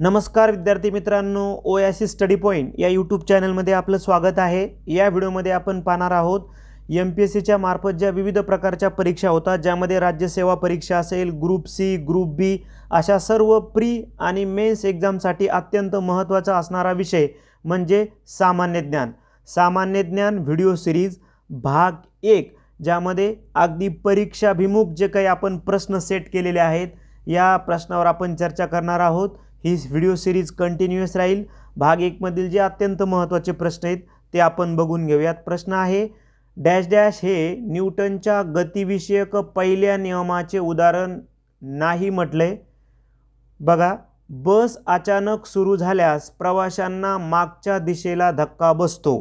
नमस्कार विद्यार्थी मित्रांनो ओ सी स्टडी पॉईंट या यूट्यूब चॅनलमध्ये आपलं स्वागत आहे या व्हिडिओमध्ये आपण पाहणार आहोत एम पी एस सीच्या मार्फत ज्या विविध प्रकारच्या परीक्षा होतात ज्यामध्ये राज्यसेवा परीक्षा असेल ग्रुप सी ग्रुप बी अशा सर्व प्री आणि मेन्स एक्झामसाठी अत्यंत महत्त्वाचा असणारा विषय म्हणजे सामान्य ज्ञान सामान्य ज्ञान व्हिडिओ सिरीज भाग एक ज्यामध्ये अगदी परीक्षाभिमुख जे काही आपण प्रश्न सेट केलेले आहेत या प्रश्नावर आपण चर्चा करणार आहोत ही व्हिडिओ सिरीज कंटिन्युअस राहील भाग एकमधील जे अत्यंत महत्त्वाचे प्रश्न आहेत ते आपण बघून घेऊयात प्रश्न आहे डॅश डॅश हे न्यूटनच्या गतिविषयक पहिल्या नियमाचे उदाहरण नाही म्हटले बघा बस अचानक सुरू झाल्यास प्रवाशांना मागच्या दिशेला धक्का बसतो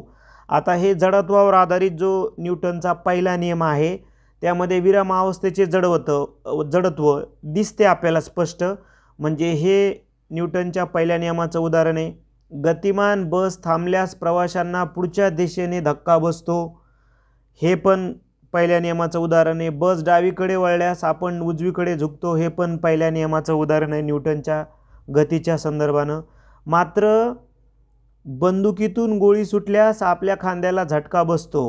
आता हे जडत्वावर आधारित जो न्यूटनचा पहिला नियम आहे त्यामध्ये विरामावस्थेचे जडवत जडत्व दिसते आपल्याला स्पष्ट म्हणजे हे न्यूटनच्या पहिल्या नियमाचं उदाहरण आहे गतिमान बस थांबल्यास प्रवाशांना पुढच्या दिशेने धक्का बसतो हे पण पहिल्या नियमाचं उदाहरण आहे बस डावीकडे वळल्यास आपण उजवीकडे झुकतो हे पण पहिल्या नियमाचं उदाहरण आहे न्यूटनच्या गतीच्या संदर्भानं मात्र बंदुकीतून गोळी सुटल्यास आपल्या खांद्याला झटका बसतो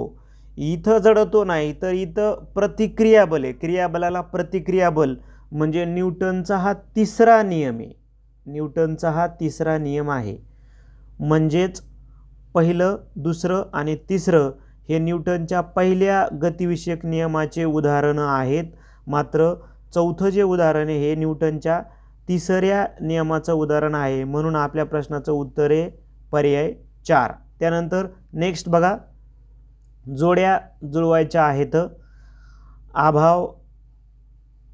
इथं जडतो नाही तर इथं प्रतिक्रियाबल आहे क्रियाबलाला प्रतिक्रियाबल म्हणजे न्यूटनचा हा तिसरा नियम आहे न्यूटनचा हा तिसरा नियम आहे म्हणजेच पहिलं दुसरं आणि तिसरं हे न्यूटनच्या पहिल्या गतिविषयक नियमाचे उदाहरणं आहेत मात्र चौथं जे उदाहरण आहे हे न्यूटनच्या तिसऱ्या नियमाचं उदाहरण आहे म्हणून आपल्या प्रश्नाचं उत्तर आहे पर्याय चार त्यानंतर नेक्स्ट बघा जोड्या जुळवायच्या आहेत अभाव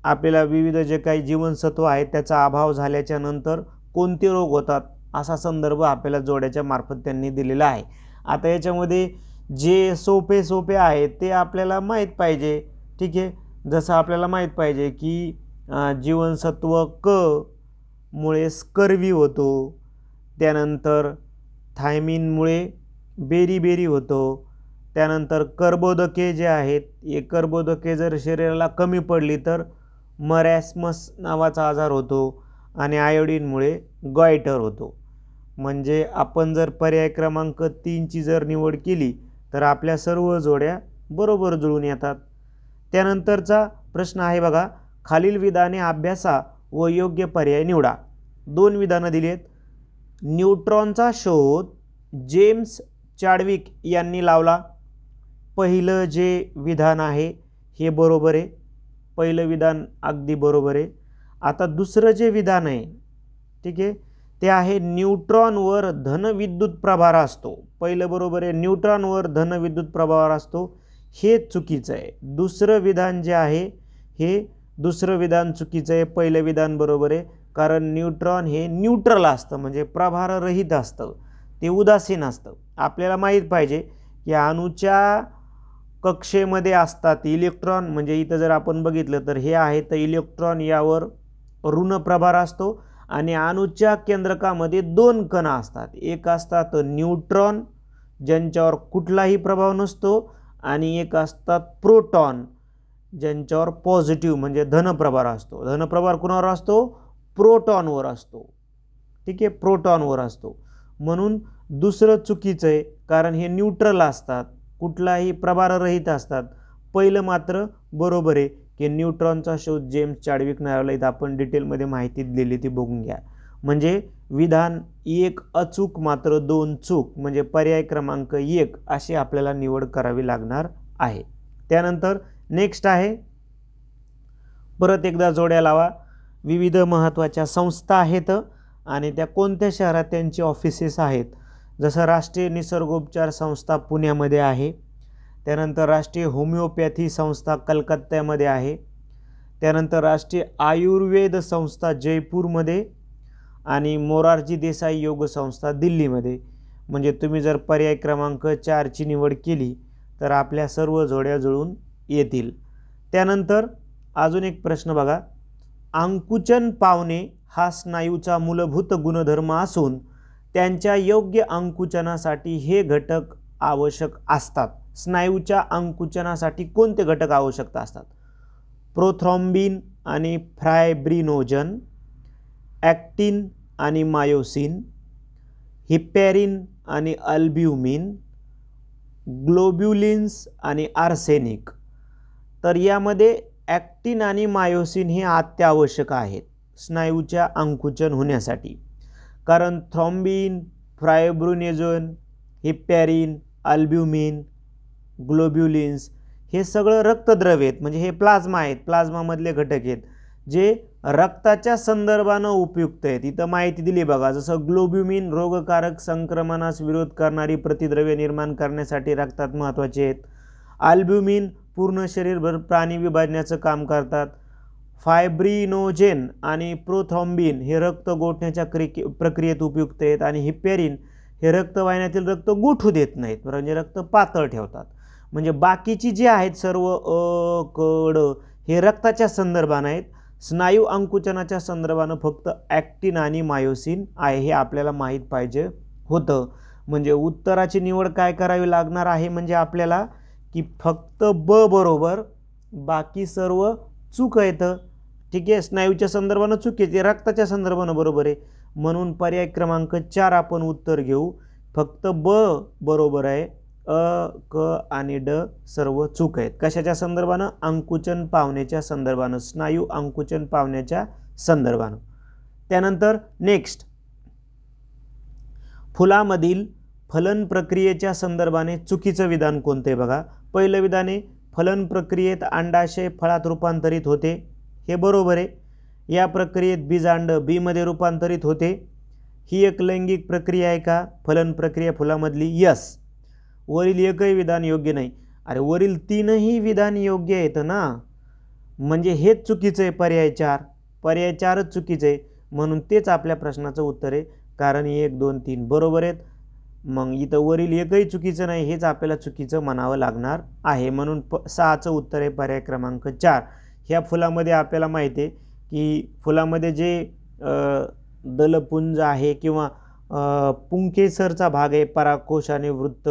आपल्याला विविध जे काही जीवनसत्व आहेत त्याचा अभाव झाल्याच्या नंतर कोणते रोग होतात असा संदर्भ आपल्याला जोड्याच्या मार्फत त्यांनी दिलेला आहे आता याच्यामध्ये जे सोपे सोपे आहेत ते आपल्याला माहीत पाहिजे ठीक आहे जसं आपल्याला माहीत पाहिजे की जीवनसत्व क मुळे स्कर्वी होतो त्यानंतर थायमिनमुळे बेरी बेरी होतो त्यानंतर कर्बोदके जे आहेत हे कर्बोदके जर शरीराला कमी पडली तर मरॅसमस नावाचा आजार होतो आणि आयोडीनमुळे गॉयटर होतो म्हणजे आपण जर पर्याय क्रमांक तीनची जर निवड केली तर आपल्या सर्व जोड्या बरोबर जुळून येतात त्यानंतरचा प्रश्न आहे बघा खालील विधाने अभ्यासा व योग्य पर्याय निवडा दोन विधानं दिली आहेत न्यूट्रॉनचा शोध जेम्स चाडविक यांनी लावला पहिलं जे विधान आहे हे बरोबर आहे पहिलं विधान अगदी बरोबर आहे आता दुसरं जे विधान आहे ठीक आहे ते आहे न्यूट्रॉनवर धनविद्युत प्रभार असतो पहिलं बरोबर आहे न्यूट्रॉनवर धनविद्युत प्रभार असतो हे चुकीचं आहे दुसरं विधान जे आहे हे दुसरं विधान चुकीचं आहे पहिलं विधान बरोबर आहे कारण न्यूट्रॉन हे न्यूट्रल असतं म्हणजे प्रभाररहित असतं ते उदासीन असतं आपल्याला माहीत पाहिजे की अणूच्या कक्षेमध्ये असतात इलेक्ट्रॉन म्हणजे इथं जर आपण बघितलं तर हे आहे तर इलेक्ट्रॉन यावर ऋण प्रभार असतो आणि अणुच्या केंद्रकामध्ये दोन कण असतात एक असतात न्यूट्रॉन ज्यांच्यावर कुठलाही प्रभाव नसतो आणि एक असतात प्रोटॉन ज्यांच्यावर पॉझिटिव्ह म्हणजे धनप्रभार असतो धनप्रभार कुणावर असतो प्रोटॉनवर असतो ठीक आहे प्रोटॉनवर असतो म्हणून दुसरं चुकीचं आहे कारण हे न्यूट्रल असतात कुठलाही प्रभाररहित असतात पहिलं मात्र बरोबर आहे की न्यूट्रॉनचा शोध जेम्स चाडविक नावाला इथं आपण डिटेलमध्ये माहिती दिलेली ती बघून घ्या म्हणजे विधान एक अचूक मात्र दोन चूक म्हणजे पर्याय क्रमांक एक अशी आपल्याला निवड करावी लागणार आहे त्यानंतर नेक्स्ट आहे परत एकदा जोड्या लावा विविध महत्त्वाच्या संस्था आहेत आणि त्या कोणत्या शहरात त्यांची ऑफिसेस आहेत जसं राष्ट्रीय निसर्गोपचार संस्था पुण्यामध्ये आहे त्यानंतर राष्ट्रीय होमिओपॅथी संस्था कलकत्त्यामध्ये आहे त्यानंतर राष्ट्रीय आयुर्वेद संस्था जयपूरमध्ये आणि मोरारजी देसाई योग संस्था दिल्लीमध्ये म्हणजे तुम्ही जर पर्याय क्रमांक चारची निवड केली तर आपल्या सर्व जोड्या जुळून येतील त्यानंतर अजून एक प्रश्न बघा अंकुचन पावणे हा स्नायूचा मूलभूत गुणधर्म असून त्यांच्या योग्य अंकुचनासाठी हे घटक आवश्यक असतात स्नायूच्या अंकुचनासाठी कोणते घटक आवश्यकता असतात प्रोथ्रॉम्बिन आणि फ्रायब्रिनोजन ॲक्टिन आणि मायोसिन हिपॅरिन आणि अल्ब्युमिन ग्लोब्युलिन्स आणि आर्सेनिक तर यामध्ये ॲक्टिन आणि मायोसिन हे अत्यावश्यक आहेत स्नायूच्या अंकुचन होण्यासाठी कारण thrombin fibrinogen heparin albumin globulins हे सगळं रक्तद्रव्य आहेत म्हणजे हे प्लाझ्मा आहेत प्लाझ्मामधले घटक आहेत जे रक्ताच्या संदर्भानं उपयुक्त आहेत इथं माहिती दिली बघा जसं ग्लोब्युमिन रोगकारक संक्रमणास विरोध करणारी प्रतिद्रव्य निर्माण करण्यासाठी रक्तात महत्त्वाचे आहेत अल्ब्युमिन पूर्ण शरीरभर प्राणी विभाजण्याचं काम करतात फायब्रिनोजेन आणि प्रोथॉम्बिन हे रक्त गोठण्याच्या क्रिके प्रक्रियेत उपयुक्त आहेत आणि हिपेरिन हे रक्तवाहिन्यातील रक्त गोठू देत नाहीत म्हणजे रक्त पातळ ठेवतात म्हणजे बाकीची जी आहेत सर्व अ कड हे रक्ताच्या संदर्भानं आहेत स्नायू अंकुचनाच्या संदर्भानं फक्त ॲक्टिन आणि मायोसिन आहे हे आपल्याला माहीत पाहिजे होतं म्हणजे उत्तराची निवड काय करावी लागणार आहे म्हणजे आपल्याला की फक्त ब बरोबर बाकी सर्व चूक येतं ठीक आहे स्नायूच्या संदर्भानं चुकीचे रक्ताच्या संदर्भानं बरोबर आहे म्हणून पर्याय क्रमांक चार आपण उत्तर घेऊ फक्त ब बरोबर आहे अ क आणि ड सर्व चूक आहेत कशाच्या संदर्भानं अंकुचन पावण्याच्या संदर्भानं स्नायू अंकुचन पावण्याच्या संदर्भानं त्यानंतर नेक्स्ट फुलामधील फलन प्रक्रियेच्या संदर्भाने चुकीचं विधान कोणतं आहे बघा पहिलं विधान आहे फलन प्रक्रियेत अंडाशय फळात रूपांतरित होते हे बरोबर आहे या प्रक्रियेत बीजांड बीमध्ये रूपांतरित होते ही एक लैंगिक प्रक्रिया आहे का फलन प्रक्रिया फुलामधली यस वरील एकही विधान योग्य नाही अरे वरील तीनही विधान योग्य आहेत ना म्हणजे हेच चुकीचं आहे पर्याय चार पर्याय चारच चुकीचं आहे म्हणून तेच आपल्या प्रश्नाचं उत्तर आहे कारण एक दोन तीन बरोबर आहेत मग इथं वरील एकही चुकीचं नाही हेच आपल्याला चुकीचं म्हणावं लागणार आहे म्हणून प सहाचं उत्तर आहे पर्याय क्रमांक चार ह्या फुलामध्ये आपल्याला माहिती आहे की फुलामध्ये जे दलपुंज आहे किंवा पुंकेसरचा भाग आहे पराकोश आणि वृत्त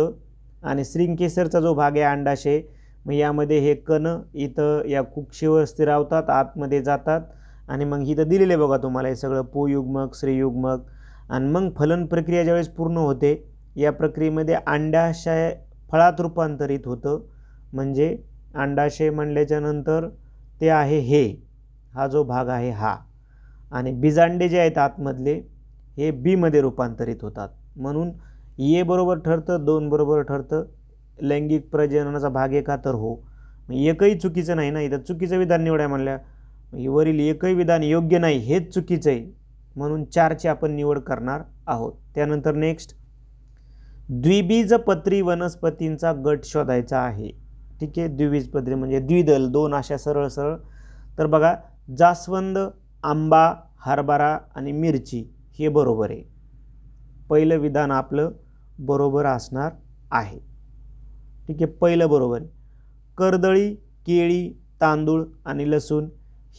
आणि श्रींकेसरचा जो भाग आहे अंडाशय मग यामध्ये हे कण इथं या कुक्षीवर स्थिरावतात आतमध्ये जातात आणि मग इथं दिलेले बघा तुम्हाला हे सगळं पोयुग्मक श्रीयुग्मक आणि मग फलन प्रक्रिया ज्यावेळेस पूर्ण होते या प्रक्रियेमध्ये अंडाशय फळात रूपांतरित होतं म्हणजे अंडाशय म्हणल्याच्यानंतर नंतर ते आहे हे हा जो भाग आहे हा आणि बिजांडे जे आहेत आतमधले हे बीमध्ये रूपांतरित होतात म्हणून ये बरोबर ठरतं दोन बरोबर ठरतं लैंगिक प्रजननाचा भाग एका तर हो एकही चुकीचं नाही ना इथं चुकीचं विधान निवडाय म्हणल्या वरील एकही विधान योग्य नाही हेच चुकीचं आहे म्हणून चारची आपण निवड करणार आहोत त्यानंतर नेक्स्ट द्विबीजपत्री वनस्पतींचा गट शोधायचा आहे ठीक आहे द्विवीजपत्री म्हणजे द्विदल दोन अशा सरळ सरळ तर बघा जास्वंद आंबा हरभरा आणि मिरची हे बरोबर आहे पहिलं विधान आपलं बरोबर असणार आहे ठीक आहे पहिलं बरोबर कर्दळी केळी तांदूळ आणि लसूण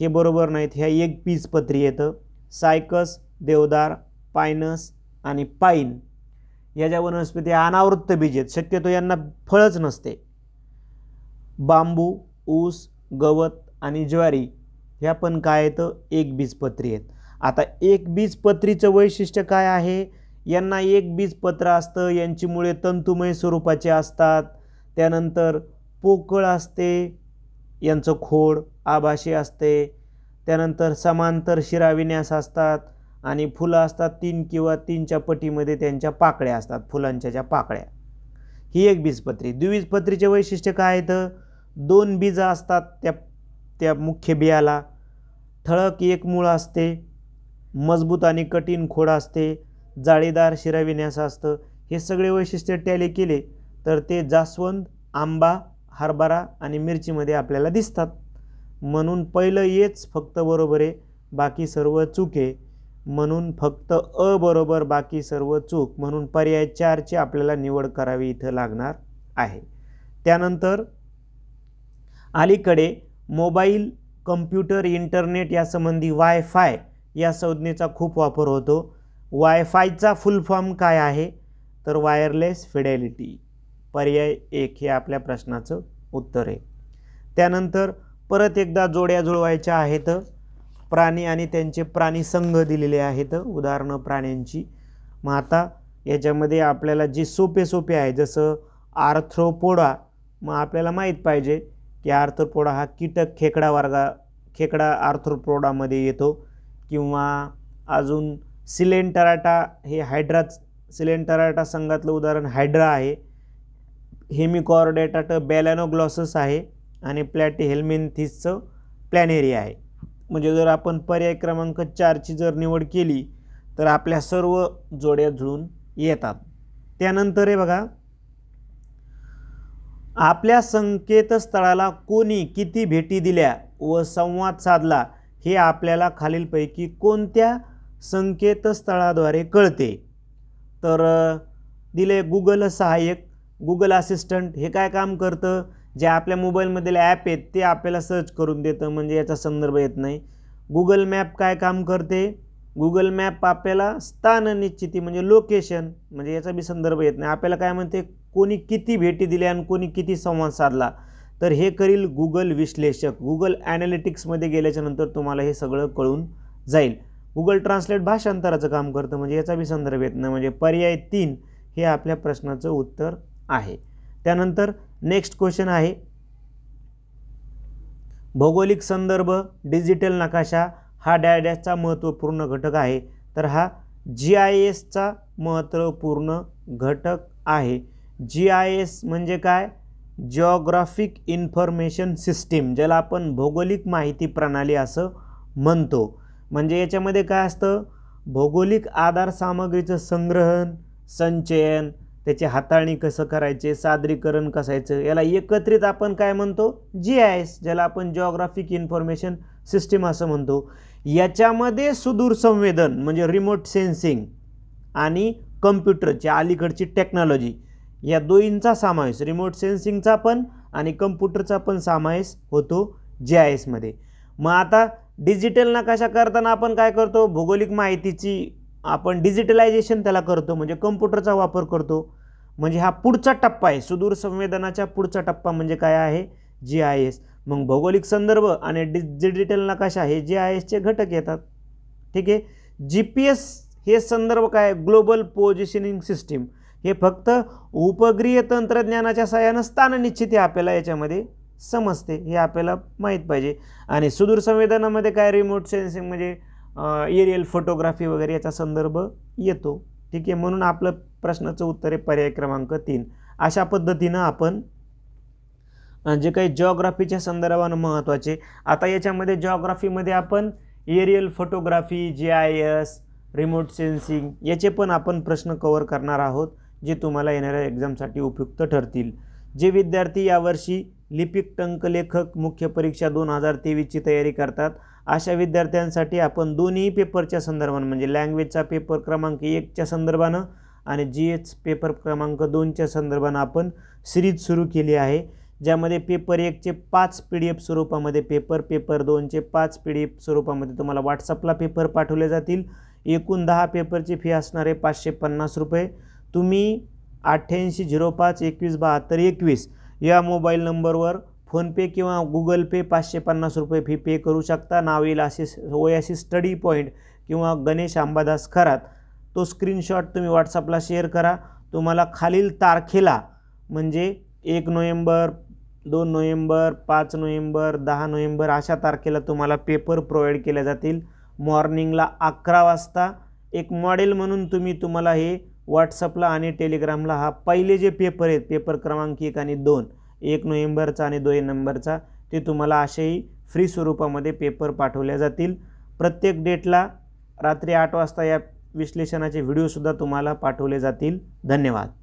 हे बरोबर नाहीत ह्या एक बीजपत्री येतं सायकस देवदार पायनस आणि पाईन या ज्या वनस्पती अनावृत्त बीज आहेत शक्यतो यांना फळच नसते बांबू ऊस गवत आणि ज्वारी ह्या पण काय येतं बीजपत्री आहेत आता एक बीजपत्रीचं वैशिष्ट्य काय आहे यांना एक बीजपत्र असतं यांची मुळे तंतुमय स्वरूपाचे असतात त्यानंतर पोकळ असते यांचं खोड आभाशी असते त्यानंतर समांतर शिराविन्यास असतात आणि फुलं असतात तीन किंवा तीनच्या पटीमध्ये त्यांच्या पाकळ्या असतात फुलांच्या ज्या पाकळ्या ही एक बीजपत्री द्विबीजपत्रीचे वैशिष्ट्य काय येतं दोन बीजं असतात त्या त्या मुख्य बियाला ठळक एक मूळ असते मजबूत आणि कठीण खोड असते जाळीदार शिराविन्यास असतं हे सगळे वैशिष्ट्य टॅली केले तर ते जास्वंद आंबा हरभरा आणि मिरचीमध्ये आपल्याला दिसतात म्हणून पहिलं येच फक्त बरोबर आहे बाकी सर्व चूक आहे म्हणून फक्त अ बरोबर बाकी सर्व चूक म्हणून पर्याय चारची आपल्याला निवड करावी इथं लागणार आहे त्यानंतर अलीकडे मोबाईल कम्प्युटर इंटरनेट यासंबंधी वायफाय या संज्ञेचा खूप वापर होतो वायफायचा फुल फॉर्म काय आहे तर वायरलेस फिडेलिटी पर्याय एक हे आपल्या प्रश्नाचं उत्तर आहे त्यानंतर परत एकदा जोड्या जुळवायच्या आहेत प्राणी आणि त्यांचे प्राणी संघ दिलेले आहेत उदाहरणं प्राण्यांची मग आता याच्यामध्ये आपल्याला जे सोपे सोपे आहे जसं आर्थ्रोपोडा मग आपल्याला माहीत पाहिजे की आर्थ्रोपोडा हा कीटक खेकडा वर्गा खेकडा आर्थ्रोपोडामध्ये येतो किंवा अजून सिलेंटराटा हे हायड्राच सिलेंटराटा संघातलं उदाहरण हायड्रा आहे हेमिकॉर्डेटाट बॅलॅनोग्लॉसस आहे आणि प्लॅटी हेल्मेंथिसचं प्लॅनेरी आहे म्हणजे जर आपण पर्याय क्रमांक चारची जर निवड केली तर आपल्या सर्व जोड्या जुळून येतात त्यानंतर हे बघा आपल्या संकेतस्थळाला कोणी किती भेटी दिल्या व संवाद साधला हे आपल्याला खालीलपैकी कोणत्या संकेतस्थळाद्वारे कळते तर दिले गुगल सहाय्यक गुगल असिस्टंट हे काय काम करतं जे आपल्या मोबाईलमधील ॲप आहेत ते आपल्याला सर्च करून देतं म्हणजे याचा संदर्भ येत नाही गुगल मॅप काय काम करते गुगल मॅप आपल्याला स्थान निश्चिती म्हणजे लोकेशन म्हणजे याचा बी संदर्भ येत नाही आपल्याला काय म्हणते कोणी किती भेटी दिल्या आणि कोणी किती संवाद साधला तर हे करील गुगल विश्लेषक गुगल ॲनालिटिक्समध्ये गेल्याच्यानंतर तुम्हाला हे सगळं कळून जाईल गुगल ट्रान्सलेट भाषांतराचं काम करतं म्हणजे याचा बी संदर्भ येत नाही म्हणजे पर्याय तीन हे आपल्या प्रश्नाचं उत्तर आहे त्यानंतर नेक्स्ट क्वेश्चन आहे भौगोलिक संदर्भ डिजिटल नकाशा हा डॅडॅसचा महत्त्वपूर्ण घटक आहे तर हा जी आय एसचा महत्त्वपूर्ण घटक आहे जी आय एस म्हणजे काय ज्योग्राफिक इन्फॉर्मेशन सिस्टीम ज्याला आपण भौगोलिक माहिती प्रणाली असं म्हणतो म्हणजे याच्यामध्ये काय असतं भौगोलिक आधार सामग्रीचं संग्रहण संचयन त्याची हाताळणी कसं करायचे सादरीकरण कसायचं याला एकत्रित आपण काय म्हणतो जी आय एस ज्याला आपण जॉग्राफिक इन्फॉर्मेशन सिस्टीम असं म्हणतो याच्यामध्ये सुदूर संवेदन म्हणजे रिमोट सेन्सिंग आणि कम्प्युटरची अलीकडची टेक्नॉलॉजी या दोहींचा समावेश रिमोट सेन्सिंगचा पण आणि कम्प्युटरचा पण समावेश होतो जी आय एसमध्ये मग आता डिजिटल नकाशा करताना आपण काय करतो भौगोलिक माहितीची आपण डिजिटलायझेशन त्याला करतो म्हणजे कम्प्युटरचा वापर करतो म्हणजे हा पुढचा टप्पा आहे सुदूर संवेदनाच्या पुढचा टप्पा म्हणजे काय आहे जी आय एस मग भौगोलिक संदर्भ आणि डिजिटल नकाशा हे जे आय एसचे घटक येतात ठीक आहे जी पी एस हे संदर्भ काय ग्लोबल पोझिशनिंग सिस्टीम हे फक्त उपग्रीय तंत्रज्ञानाच्या सहाय्यानं स्थान हे आपल्याला याच्यामध्ये समजते हे आपल्याला माहीत पाहिजे आणि सुदूर संवेदनामध्ये काय रिमोट सेन्सिंग म्हणजे एरियल फोटोग्राफी वगैरे याचा संदर्भ येतो ठीक आहे म्हणून आपलं प्रश्नाचं उत्तर आहे पर्याय क्रमांक तीन अशा पद्धतीनं आपण जे काही जॉग्राफीच्या संदर्भानं महत्त्वाचे आता याच्यामध्ये जॉग्राफीमध्ये आपण aerial photography G I S remote sensing याचे पण आपण प्रश्न कवर करणार आहोत जे तुम्हाला येणाऱ्या एक्झामसाठी उपयुक्त ठरतील जे विद्यार्थी यावर्षी लिपिक टंकलेखक मुख्य परीक्षा दोन हजार तेवीसची तयारी करतात अशा विद्यार्थ्यांसाठी आपण दोन्ही पेपरच्या संदर्भानं म्हणजे लँग्वेजचा पेपर क्रमांक एकच्या संदर्भानं आणि जी एच पेपर क्रमांक दोनच्या संदर्भानं आपण सिरीज सुरू केली आहे ज्यामध्ये पेपर एकचे पाच पी डी एफ स्वरूपामध्ये पेपर पेपर दोनचे पाच पी डी एफ स्वरूपामध्ये तुम्हाला व्हॉट्सअपला पेपर पाठवले जातील एकूण दहा पेपरची फी असणार आहे पाचशे पन्नास रुपये तुम्ही अठ्ठ्याऐंशी झिरो पाच एकवीस बहात्तर एकवीस या मोबाईल नंबरवर फोनपे किंवा गुगल पे पाचशे पन्नास रुपये फी पे करू शकता नाव येईल असे ओयासी स्टडी पॉईंट किंवा गणेश अंबादास खरात तो स्क्रीनशॉट तुम्ही व्हॉट्सअपला शेअर करा तुम्हाला खालील तारखेला म्हणजे एक नोव्हेंबर दोन नोव्हेंबर पाच नोव्हेंबर दहा नोव्हेंबर अशा तारखेला तुम्हाला पेपर प्रोव्हाइड केले जातील मॉर्निंगला अकरा वाजता एक मॉडेल म्हणून तुम्ही तुम्हाला हे व्हॉट्सअपला आणि टेलिग्रामला हा पहिले जे पेपर आहेत पेपर क्रमांक एक आणि दोन एक नोव्हेंबरचा आणि दोन नंबरचा ते तुम्हाला असेही फ्री स्वरूपामध्ये पेपर पाठवले जातील प्रत्येक डेटला रात्री आठ वाजता या विश्लेषणाचे व्हिडिओसुद्धा तुम्हाला पाठवले जातील धन्यवाद